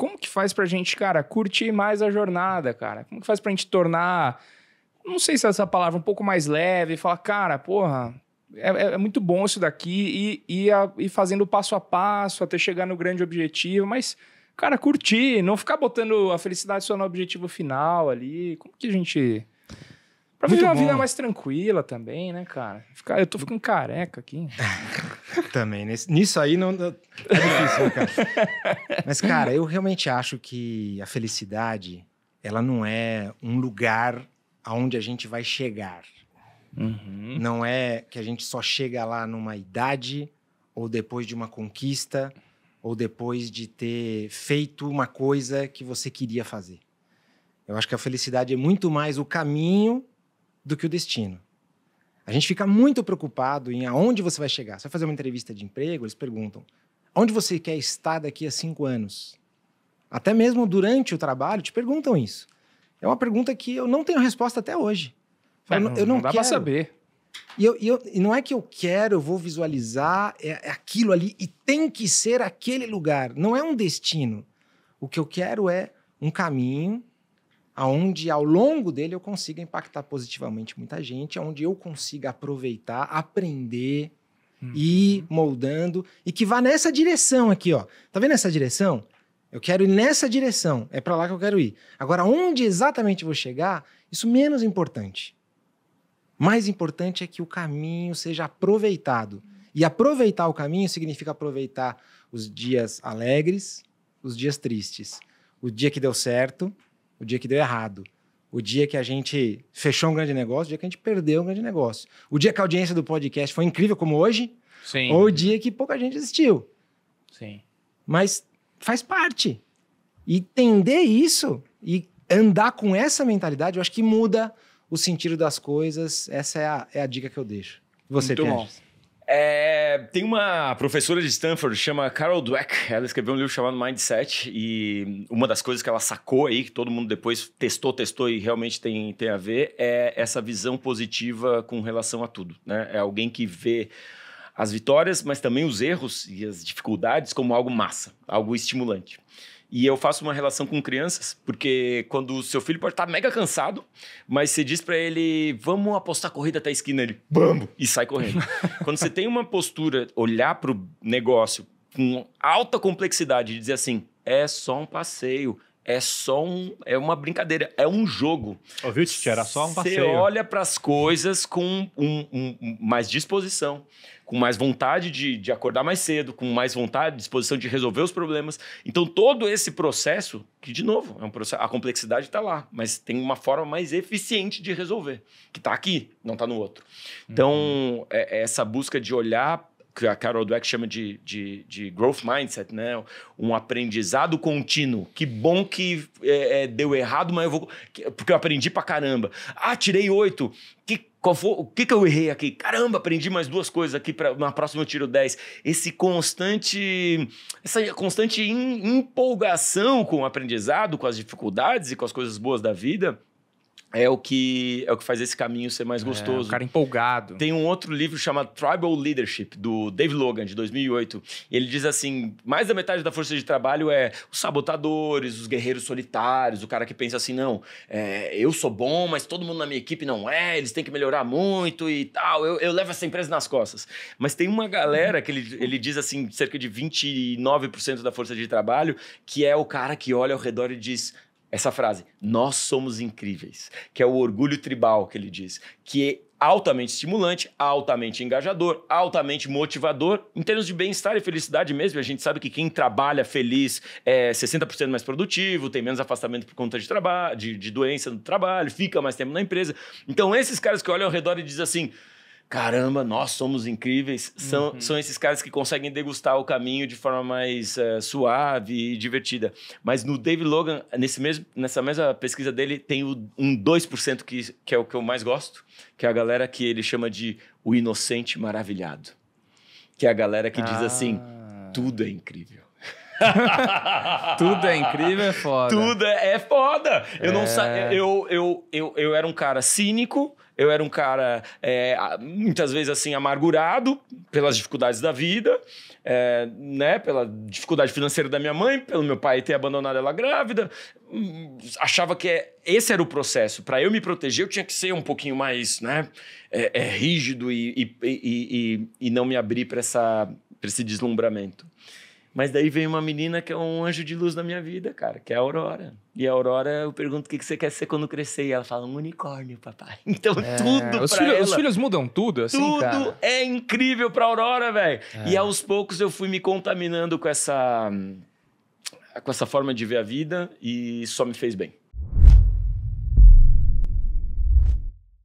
como que faz pra gente, cara, curtir mais a jornada, cara? Como que faz pra gente tornar, não sei se é essa palavra, um pouco mais leve, falar, cara, porra, é, é, é muito bom isso daqui e, e, a, fazendo passo a passo até chegar no grande objetivo, mas, cara, curtir, não ficar botando a felicidade só no objetivo final ali. Como que a gente. Pra viver uma vida mais tranquila também, né, cara? Ficar, eu tô ficando careca aqui. Também, nesse, nisso aí não, dá, é difícil, né, cara? Mas, cara, eu realmente acho que a felicidade, ela não é um lugar aonde a gente vai chegar. Uhum. Não é que a gente só chega lá numa idade, ou depois de uma conquista, ou depois de ter feito uma coisa que você queria fazer. Eu acho que a felicidade é muito mais o caminho do que o destino. A gente fica muito preocupado em aonde você vai chegar. Você vai fazer uma entrevista de emprego, eles perguntam: onde você quer estar daqui a cinco anos? Até mesmo durante o trabalho, te perguntam isso. É uma pergunta que eu não tenho resposta até hoje. É, eu, não, eu não, não dá para saber. E, eu, e, eu, e, não é que eu quero, eu vou visualizar é, é aquilo ali e tem que ser aquele lugar. Não é um destino. O que eu quero é um caminho aonde ao longo dele eu consiga impactar positivamente muita gente, aonde eu consiga aproveitar, aprender, uhum. ir moldando e que vá nessa direção aqui, ó. Tá vendo essa direção? Eu quero ir nessa direção, é para lá que eu quero ir. Agora, onde exatamente vou chegar, isso menos importante. Mais importante é que o caminho seja aproveitado. E aproveitar o caminho significa aproveitar os dias alegres, os dias tristes, o dia que deu certo o dia que deu errado, o dia que a gente fechou um grande negócio, o dia que a gente perdeu um grande negócio, o dia que a audiência do podcast foi incrível como hoje, Sim. ou o dia que pouca gente assistiu. Sim. Mas faz parte. entender isso e andar com essa mentalidade, eu acho que muda o sentido das coisas. Essa é a, é a dica que eu deixo. Você, Muito é, tem uma professora de Stanford, chama Carol Dweck, ela escreveu um livro chamado Mindset e uma das coisas que ela sacou aí, que todo mundo depois testou, testou e realmente tem, tem a ver, é essa visão positiva com relação a tudo, né? É alguém que vê as vitórias, mas também os erros e as dificuldades como algo massa, algo estimulante. E eu faço uma relação com crianças, porque quando o seu filho pode estar tá mega cansado, mas você diz para ele, vamos apostar corrida até a esquina, ele, bambo, e sai correndo. quando você tem uma postura, olhar para o negócio com alta complexidade e dizer assim, é só um passeio, é só um, é uma brincadeira, é um jogo. Ouviu, Titi? Era só um passeio. Você olha para as coisas com um, um, mais disposição, com mais vontade de, de acordar mais cedo, com mais vontade, disposição de resolver os problemas. Então, todo esse processo, que de novo, é um processo, a complexidade está lá, mas tem uma forma mais eficiente de resolver, que está aqui, não está no outro. Então, uhum. é, é essa busca de olhar que a Carol Dweck chama de, de, de growth mindset, né? Um aprendizado contínuo. Que bom que é, é deu errado, mas eu vou. Porque eu aprendi pra caramba. Ah, tirei oito. Que qual foi, o que, que eu errei aqui? Caramba, aprendi mais duas coisas aqui, pra, na próxima eu tiro dez Esse constante, essa constante in, empolgação com o aprendizado, com as dificuldades e com as coisas boas da vida, é o que é o que faz esse caminho ser mais gostoso. É, o cara empolgado. Tem um outro livro chamado Tribal Leadership do Dave Logan de 2008. Ele diz assim, mais da metade da força de trabalho é os sabotadores, os guerreiros solitários, o cara que pensa assim, não, é, eu sou bom, mas todo mundo na minha equipe não é, eles têm que melhorar muito e tal. Eu, eu levo essa empresa nas costas. Mas tem uma galera que ele, ele diz assim, cerca de 29% da força de trabalho, que é o cara que olha ao redor e diz essa frase, nós somos incríveis, que é o orgulho tribal que ele diz, que é altamente estimulante, altamente engajador, altamente motivador, em termos de bem-estar e felicidade mesmo. A gente sabe que quem trabalha feliz é 60% mais produtivo, tem menos afastamento por conta de trabalho, de, de doença no trabalho, fica mais tempo na empresa. Então, esses caras que olham ao redor e dizem assim caramba, nós somos incríveis. São, uhum. são esses caras que conseguem degustar o caminho de forma mais uh, suave e divertida. Mas no Dave Logan, nesse mesmo, nessa mesma pesquisa dele, tem um 2% que, que é o que eu mais gosto, que é a galera que ele chama de o inocente maravilhado. Que é a galera que ah. diz assim, ah. tudo é incrível. Tudo é incrível, é foda. Tudo é, é foda. Eu é. não sa... eu, eu, eu, eu era um cara cínico, eu era um cara é, muitas vezes assim amargurado pelas dificuldades da vida, é, né? Pela dificuldade financeira da minha mãe, pelo meu pai ter abandonado ela grávida, hum, achava que é, esse era o processo. Para eu me proteger, eu tinha que ser um pouquinho mais, né? É, é rígido e e, e, e, e não me abrir para esse deslumbramento. Mas daí vem uma menina que é um anjo de luz na minha vida, cara, que é a Aurora. E a Aurora, eu pergunto o que você quer ser quando crescer. E ela fala, um unicórnio, papai. Então é, tudo os pra filho, ela, Os filhos mudam tudo, assim, Tudo cara. é incrível pra Aurora, velho. É. E aos poucos eu fui me contaminando com essa... Com essa forma de ver a vida e só me fez bem.